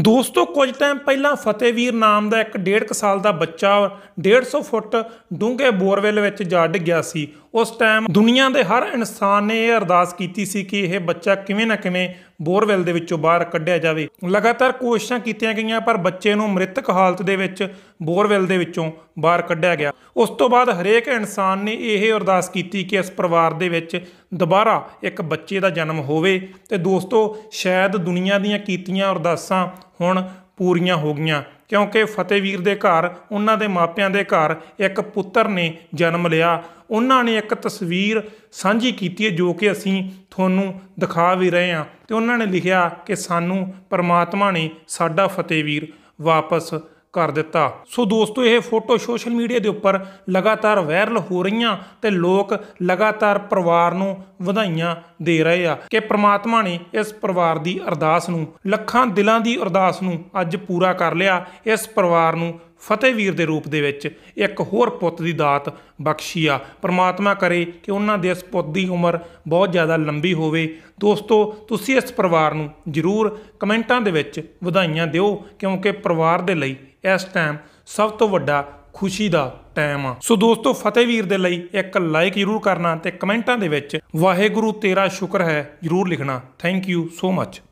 ਦੋਸਤੋ ਕੁਝ ਟਾਈਮ ਪਹਿਲਾਂ ਫਤਿਹਵੀਰ ਨਾਮ ਦਾ ਇੱਕ ਕੁ ਸਾਲ ਦਾ ਬੱਚਾ 150 ਫੁੱਟ ਡੂੰਘੇ ਬੋਰਵੈਲ ਵਿੱਚ ਜਾ ਡਿੱਗਿਆ ਸੀ ਉਸ ਟਾਈਮ ਦੁਨੀਆ ਦੇ ਹਰ ਇਨਸਾਨ ਨੇ ਇਹ ਅਰਦਾਸ ਕੀਤੀ ਸੀ ਕਿ ਇਹ ਬੱਚਾ ਕਿਵੇਂ ਨਾ ਕਿਵੇਂ ਬੋਰਵੈਲ ਦੇ ਵਿੱਚੋਂ ਬਾਹਰ ਕੱਢਿਆ ਜਾਵੇ ਲਗਾਤਾਰ ਕੋਸ਼ਿਸ਼ਾਂ ਕੀਤੀਆਂ ਗਈਆਂ ਪਰ ਬੱਚੇ ਨੂੰ ਮ੍ਰਿਤਕ ਹਾਲਤ ਦੇ ਵਿੱਚ ਬੋਰਵੈਲ ਦੇ ਵਿੱਚੋਂ ਬਾਹਰ ਕੱਢਿਆ ਗਿਆ ਉਸ ਤੋਂ ਬਾਅਦ ਹਰੇਕ ਇਨਸਾਨ ਨੇ ਇਹ ਅਰਦਾਸ ਕੀਤੀ ਕਿ ਇਸ ਪਰਿਵਾਰ ਦੇ ਵਿੱਚ ਦੁਬਾਰਾ ਇੱਕ ਬੱਚੇ ਦਾ ਜਨਮ ਹੋਵੇ ਤੇ ਦੋਸਤੋ ਸ਼ਾਇਦ ਦੁਨੀਆ ਦੀਆਂ ਕੀਤੀਆਂ ਅਰਦਾਸਾਂ ਹੁਣ ਪੂਰੀਆਂ ਹੋ ਗਈਆਂ ਕਿਉਂਕਿ ਫਤਿਹਵੀਰ ਦੇ ਘਰ ਉਹਨਾਂ ਦੇ ਮਾਪਿਆਂ ਦੇ ਘਰ ਇੱਕ ਪੁੱਤਰ ਨੇ ਜਨਮ ਲਿਆ ਉਹਨਾਂ ਨੇ ਇੱਕ ਤਸਵੀਰ ਸਾਂਝੀ ਕੀਤੀ ਹੈ ਜੋ ਕਿ ਅਸੀਂ ਤੁਹਾਨੂੰ ਦਿਖਾ ਵੀ ਰਹੇ ਹਾਂ ਤੇ ਉਹਨਾਂ ਨੇ ਲਿਖਿਆ ਕਿ ਸਾਨੂੰ ਪਰਮਾਤਮਾ ਨੇ ਸਾਡਾ ਫਤਿਹਵੀਰ ਵਾਪਸ ਕਰ ਦਿੱਤਾ ਸੋ ਦੋਸਤੋ ਇਹ ਫੋਟੋ ਸੋਸ਼ਲ ਮੀਡੀਆ ਦੇ ਉੱਪਰ ਲਗਾਤਾਰ ਵਾਇਰਲ ਹੋ ਰਹੀਆਂ ਤੇ ਲੋਕ ਲਗਾਤਾਰ ਪਰਿਵਾਰ ਨੂੰ ਵਧਾਈਆਂ ਦੇ ਰਹੇ ਆ ਕਿ ਪ੍ਰਮਾਤਮਾ ਨੇ ਇਸ ਪਰਿਵਾਰ ਦੀ ਅਰਦਾਸ ਨੂੰ ਲੱਖਾਂ ਦਿਲਾਂ ਦੀ ਅਰਦਾਸ ਨੂੰ ਅੱਜ ਪੂਰਾ ਕਰ ਲਿਆ ਇਸ ਪਰਿਵਾਰ ਨੂੰ ਫਤਿਹਵੀਰ ਦੇ ਰੂਪ ਦੇ ਵਿੱਚ ਇੱਕ ਹੋਰ ਪੁੱਤ ਦੀ ਦਾਤ ਬਖਸ਼ੀ ਆ ਪ੍ਰਮਾਤਮਾ ਕਰੇ ਕਿ ਉਹਨਾਂ ਦੇ ਇਸ ਪੁੱਤ ਦੀ ਉਮਰ ਬਹੁਤ ਜ਼ਿਆਦਾ ਲੰਬੀ ਹੋਵੇ ਦੋਸਤੋ ਤੁਸੀਂ ਇਸ ਪਰਿਵਾਰ ਨੂੰ ਜ਼ਰੂਰ ਕਮੈਂਟਾਂ ਦੇ ਵਿੱਚ ਵਧਾਈਆਂ ਦਿਓ ਕਿਉਂਕਿ ਪਰਿਵਾਰ ਦੇ ਲਈ ਇਸ ਟਾਈਮ ਸਭ ਤੋਂ ਵੱਡਾ ਖੁਸ਼ੀ ਦਾ ਟਾਈਮ ਆ ਸੋ ਦੋਸਤੋ ਫਤਿਹਵੀਰ ਦੇ ਲਈ ਇੱਕ ਲਾਈਕ ਜ਼ਰੂਰ ਕਰਨਾ ਤੇ ਕਮੈਂਟਾਂ ਦੇ ਵਿੱਚ ਵਾਹਿਗੁਰੂ ਤੇਰਾ ਸ਼ੁਕਰ ਹੈ ਜ਼ਰੂਰ ਲਿਖਣਾ ਥੈਂਕ ਯੂ ਸੋ ਮੱਚ